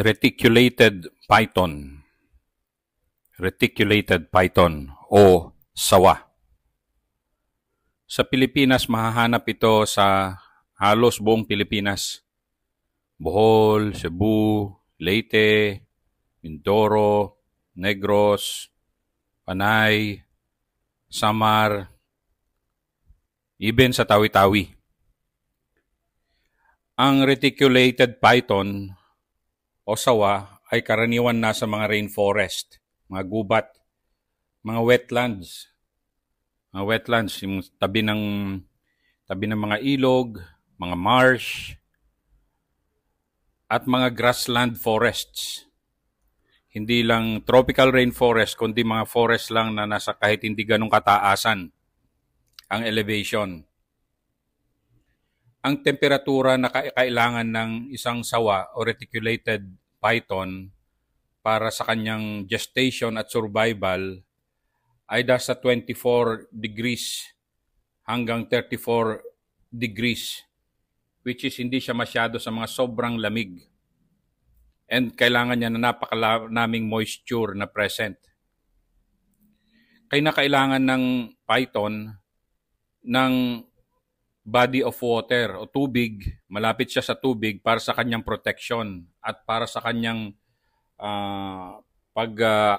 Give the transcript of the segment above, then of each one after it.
reticulated python. Reticulated python o sawa. Sa Pilipinas, mahahanap ito sa halos buong Pilipinas. Bohol, Cebu, Leyte, Mindoro, Negros, Panay, Samar, even sa Tawi-Tawi. Ang reticulated python o sawa ay karaniwan na sa mga rainforest, mga gubat, mga wetlands. Mga wetlands, yung tabi ng, tabi ng mga ilog, mga marsh, at mga grassland forests. Hindi lang tropical rainforest, kundi mga forest lang na nasa kahit hindi ganong kataasan ang elevation ang temperatura na kailangan ng isang sawa o reticulated python para sa kanyang gestation at survival ay nasa 24 degrees hanggang 34 degrees which is hindi siya masyado sa mga sobrang lamig. And kailangan niya na napakalaming moisture na present. Kaya na kailangan ng python ng body of water o tubig, malapit siya sa tubig para sa kanyang protection at para sa kanyang uh, pag uh,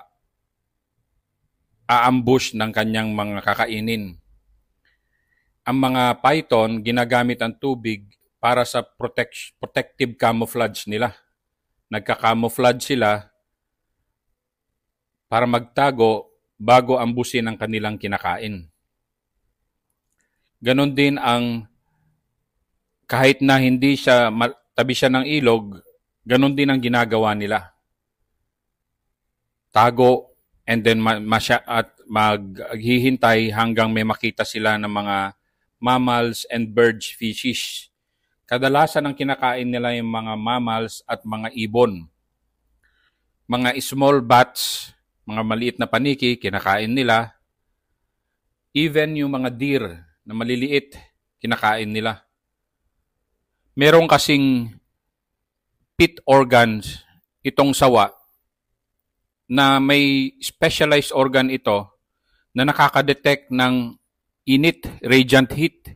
aambush ng kanyang mga kakainin. Ang mga python ginagamit ang tubig para sa protect, protective camouflage nila. Nagka-camouflage sila para magtago bago ambusin ang kanilang kinakain. Ganon din ang kahit na hindi siya tabi siya ng ilog, ganon din ang ginagawa nila. Tago and then masya at maghihintay hanggang may makita sila ng mga mammals and bird species. Kadalasan ang kinakain nila yung mga mammals at mga ibon. Mga small bats, mga maliit na paniki, kinakain nila. Even yung mga deer, na maliliit, kinakain nila. Merong kasing pit organs itong sawa na may specialized organ ito na nakakadetect ng init, radiant heat.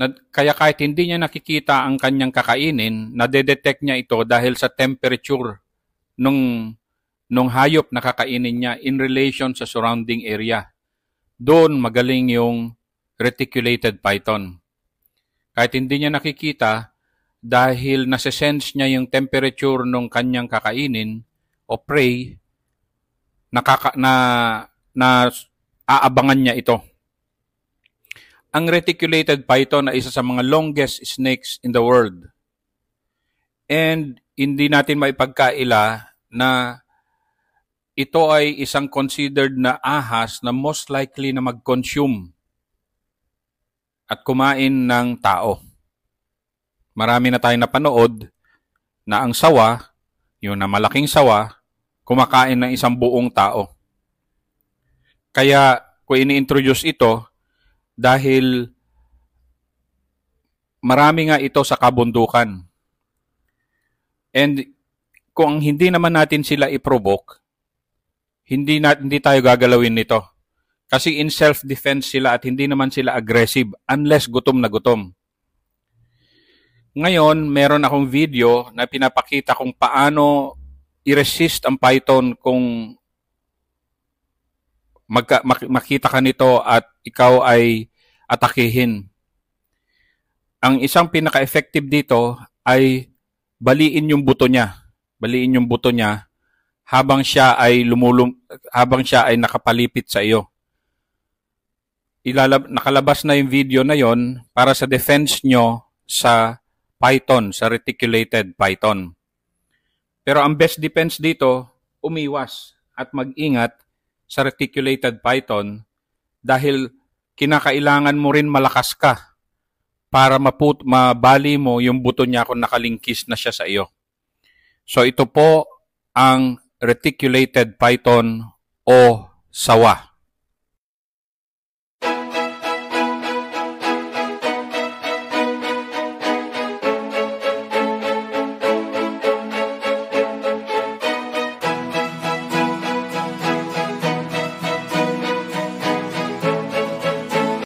Na, kaya kahit hindi niya nakikita ang kanyang kakainin, nadedetect niya ito dahil sa temperature nung, nung hayop na kakainin niya in relation sa surrounding area. Doon magaling yung reticulated python. Kahit hindi niya nakikita, dahil nasa-sense niya yung temperature ng kanyang kakainin o prey, nakaka, na, na aabangan niya ito. Ang reticulated python ay isa sa mga longest snakes in the world. And hindi natin maipagkaila na ito ay isang considered na ahas na most likely na mag-consume at kumain ng tao. Marami na tayong napanood na ang sawa, yung na malaking sawa, kumakain ng isang buong tao. Kaya ko ini-introduce ito dahil marami nga ito sa kabundukan. And kung hindi naman natin sila i-provoke, hindi, na, hindi tayo gagalawin nito. Kasi in self-defense sila at hindi naman sila aggressive unless gutom na gutom. Ngayon, meron akong video na pinapakita kung paano i-resist ang Python kung magka, mak, makita ka nito at ikaw ay atakihin. Ang isang pinaka-effective dito ay baliin yung buto niya. Baliin yung buto niya habang siya ay lumulum habang siya ay nakapalipit sa iyo. Ilalab, nakalabas na yung video na yon para sa defense nyo sa Python, sa reticulated Python. Pero ang best defense dito, umiwas at mag-ingat sa reticulated Python dahil kinakailangan mo rin malakas ka para maput mabali mo yung buto niya kung nakalingkis na siya sa iyo. So ito po ang reticulated python o sawa.